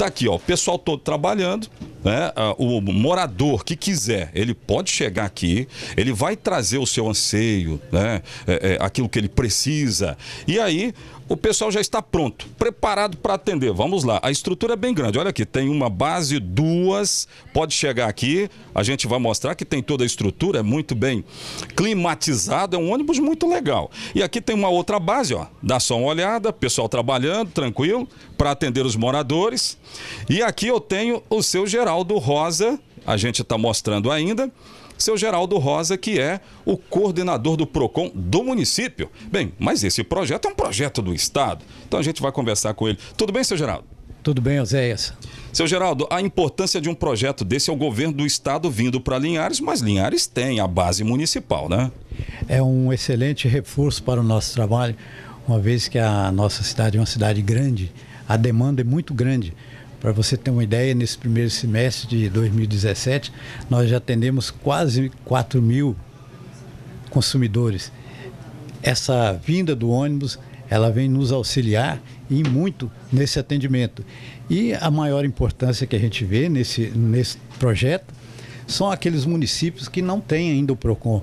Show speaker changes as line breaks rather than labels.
Tá aqui, ó, o pessoal todo trabalhando, né, ah, o morador que quiser, ele pode chegar aqui, ele vai trazer o seu anseio, né, é, é, aquilo que ele precisa. E aí o pessoal já está pronto, preparado para atender. Vamos lá, a estrutura é bem grande. Olha aqui, tem uma base, duas, pode chegar aqui, a gente vai mostrar que tem toda a estrutura, é muito bem climatizado, é um ônibus muito legal. E aqui tem uma outra base, ó, dá só uma olhada, pessoal trabalhando, tranquilo, para atender os moradores. E aqui eu tenho o seu geral Geraldo Rosa, a gente está mostrando ainda, seu Geraldo Rosa, que é o coordenador do PROCON do município. Bem, mas esse projeto é um projeto do Estado. Então a gente vai conversar com ele. Tudo bem, seu Geraldo? Tudo bem, Oséias. Seu Geraldo, a importância de um projeto desse é o governo do estado vindo para Linhares, mas Linhares tem a base municipal, né?
É um excelente reforço para o nosso trabalho, uma vez que a nossa cidade é uma cidade grande, a demanda é muito grande. Para você ter uma ideia, nesse primeiro semestre de 2017, nós já atendemos quase 4 mil consumidores. Essa vinda do ônibus, ela vem nos auxiliar e muito nesse atendimento. E a maior importância que a gente vê nesse, nesse projeto são aqueles municípios que não têm ainda o PROCON.